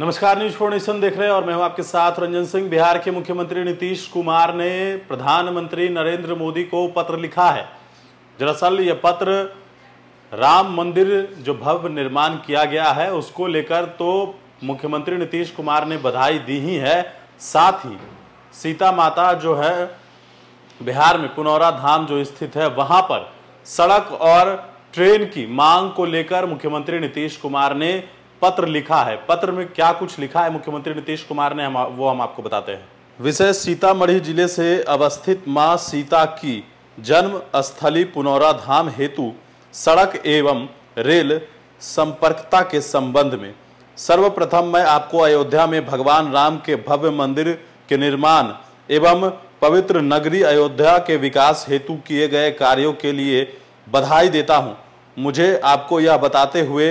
नमस्कार news for nation देख रहे हैं और मैं हूं आपके साथ रंजन सिंह बिहार के मुख्यमंत्री नीतीश कुमार ने प्रधानमंत्री नरेंद्र मोदी को पत्र लिखा है दरअसल यह पत्र राम मंदिर जो भव्य निर्माण किया गया है उसको लेकर तो मुख्यमंत्री नीतीश कुमार ने बधाई दी ही है साथ ही सीता माता जो है बिहार में पुनौरा धाम जो स्थित है वहां पर सड़क और ट्रेन की मांग को लेकर मुख्यमंत्री नीतीश कुमार ने पत्र लिखा है पत्र में क्या कुछ लिखा है मुख्यमंत्री नीतीश कुमार ने हम वो हम आपको बताते हैं विषय सीतामढ़ी जिले से अवस्थित माँ सीता की जन्म स्थली पुनौराधाम हेतु सड़क एवं रेल संपर्कता के संबंध में सर्वप्रथम मैं आपको अयोध्या में भगवान राम के भव्य मंदिर के निर्माण एवं पवित्र नगरी अयोध्या के विकास हेतु किए गए कार्यों के लिए बधाई देता हूं। मुझे आपको यह बताते हुए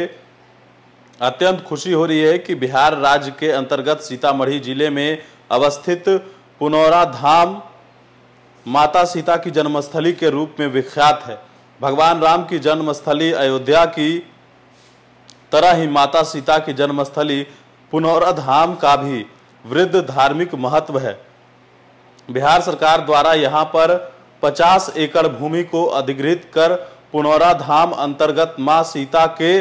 अत्यंत खुशी हो रही है कि बिहार राज्य के अंतर्गत सीतामढ़ी जिले में अवस्थित पुनौरा धाम माता सीता की जन्मस्थली के रूप में विख्यात है भगवान राम की जन्मस्थली अयोध्या की तरह ही माता सीता की जन्मस्थली पुनौरा धाम का भी वृद्ध धार्मिक महत्व है बिहार सरकार द्वारा यहाँ पर 50 एकड़ भूमि को अधिग्रहित कर पुनौरा धाम अंतर्गत माँ सीता के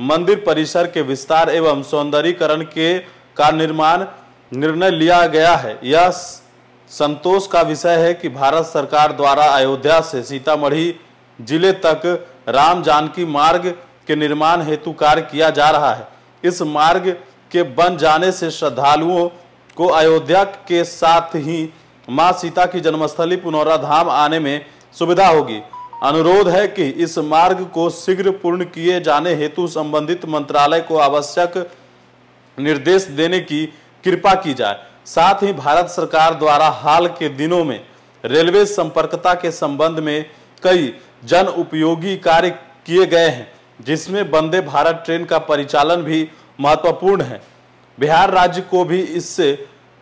मंदिर परिसर के विस्तार एवं सौंदर्यीकरण के का निर्माण निर्णय लिया गया है यह संतोष का विषय है कि भारत सरकार द्वारा अयोध्या से सीतामढ़ी जिले तक राम जानकी मार्ग के निर्माण हेतु कार्य किया जा रहा है इस मार्ग के बन जाने से श्रद्धालुओं को अयोध्या के साथ ही मां सीता की जन्मस्थली पुनौरा धाम आने में सुविधा होगी अनुरोध है कि इस मार्ग को शीघ्र पूर्ण किए जाने हेतु संबंधित मंत्रालय को आवश्यक निर्देश देने की कृपा की जाए साथ ही भारत सरकार द्वारा हाल के दिनों में रेलवे संपर्कता के संबंध में कई जन उपयोगी कार्य किए गए हैं जिसमें वंदे भारत ट्रेन का परिचालन भी महत्वपूर्ण है बिहार राज्य को भी इससे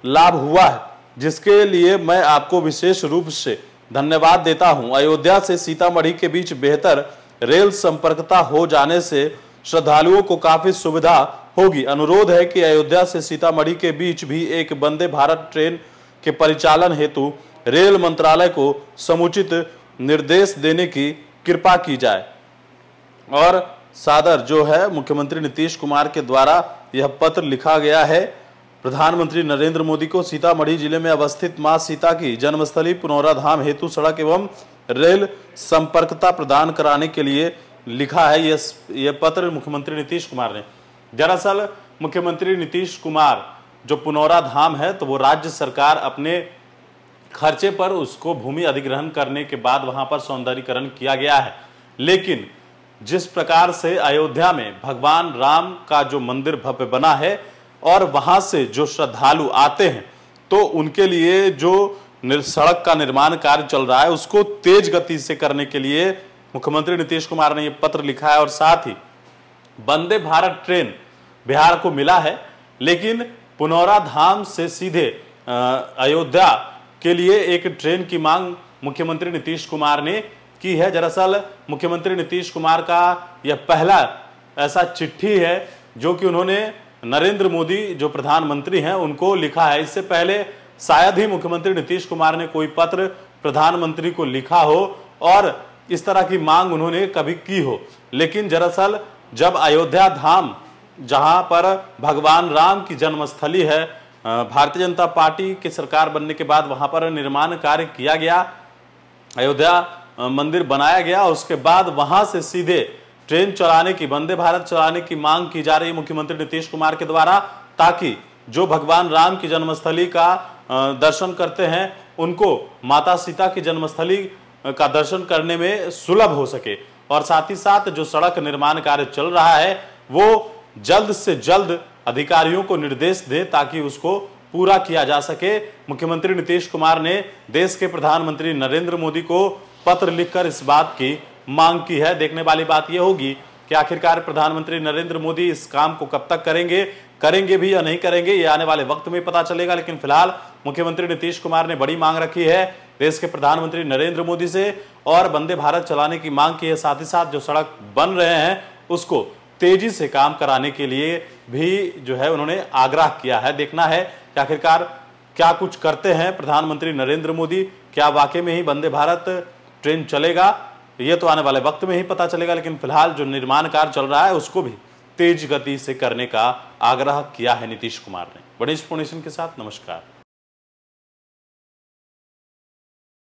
लाभ हुआ है जिसके लिए मैं आपको विशेष रूप से धन्यवाद देता हूं अयोध्या से सीतामढ़ी के बीच बेहतर रेल संपर्कता हो जाने से श्रद्धालुओं को काफी सुविधा होगी अनुरोध है कि अयोध्या से सीतामढ़ी के बीच भी एक वंदे भारत ट्रेन के परिचालन हेतु रेल मंत्रालय को समुचित निर्देश देने की कृपा की जाए और सादर जो है मुख्यमंत्री नीतीश कुमार के द्वारा यह पत्र लिखा गया है प्रधानमंत्री नरेंद्र मोदी को सीतामढ़ी जिले में अवस्थित मां सीता की जन्मस्थली पुनौराधाम हेतु सड़क एवं रेल संपर्कता प्रदान कराने के लिए लिखा है यह यह पत्र मुख्यमंत्री नीतीश कुमार ने दरअसल मुख्यमंत्री नीतीश कुमार जो पुनौरा धाम है तो वो राज्य सरकार अपने खर्चे पर उसको भूमि अधिग्रहण करने के बाद वहां पर सौंदर्यकरण किया गया है लेकिन जिस प्रकार से अयोध्या में भगवान राम का जो मंदिर भव्य बना है और वहां से जो श्रद्धालु आते हैं तो उनके लिए जो सड़क का निर्माण कार्य चल रहा है उसको तेज गति से करने के लिए मुख्यमंत्री नीतीश कुमार ने ये पत्र लिखा है और साथ ही वंदे भारत ट्रेन बिहार को मिला है लेकिन पुनौरा धाम से सीधे अयोध्या के लिए एक ट्रेन की मांग मुख्यमंत्री नीतीश कुमार ने की है दरअसल मुख्यमंत्री नीतीश कुमार का यह पहला ऐसा चिट्ठी है जो कि उन्होंने नरेंद्र मोदी जो प्रधानमंत्री हैं उनको लिखा है इससे पहले शायद ही मुख्यमंत्री नीतीश कुमार ने कोई पत्र प्रधानमंत्री को लिखा हो और इस तरह की मांग उन्होंने कभी की हो लेकिन दरअसल जब अयोध्या धाम जहां पर भगवान राम की जन्मस्थली है भारतीय जनता पार्टी की सरकार बनने के बाद वहां पर निर्माण कार्य किया गया अयोध्या मंदिर बनाया गया उसके बाद वहां से सीधे ट्रेन चलाने की वंदे भारत चलाने की मांग की जा रही है मुख्यमंत्री नीतीश कुमार के द्वारा ताकि जो भगवान राम की जन्मस्थली का दर्शन करते हैं उनको माता सीता की जन्मस्थली का दर्शन करने में सुलभ हो सके और साथ ही साथ जो सड़क निर्माण कार्य चल रहा है वो जल्द से जल्द अधिकारियों को निर्देश दे ताकि उसको पूरा किया जा सके मुख्यमंत्री नीतीश कुमार ने देश के प्रधानमंत्री नरेंद्र मोदी को पत्र लिखकर इस बात की मांग की है देखने वाली बात यह होगी कि आखिरकार प्रधानमंत्री नरेंद्र मोदी इस काम को कब तक करेंगे करेंगे भी या नहीं करेंगे ये आने वाले वक्त में पता चलेगा लेकिन फिलहाल मुख्यमंत्री नीतीश कुमार ने बड़ी मांग रखी है देश के प्रधानमंत्री नरेंद्र मोदी से और वंदे भारत चलाने की मांग की है साथ ही साथ जो सड़क बन रहे हैं उसको तेजी से काम कराने के लिए भी जो है उन्होंने आग्रह किया है देखना है कि आखिरकार क्या कुछ करते हैं प्रधानमंत्री नरेंद्र मोदी क्या वाकई में ही वंदे भारत ट्रेन चलेगा ये तो आने वाले वक्त में ही पता चलेगा लेकिन फिलहाल जो निर्माण कार्य चल रहा है उसको भी तेज गति से करने का आग्रह किया है नीतीश कुमार ने बड़े पुणेशन के साथ नमस्कार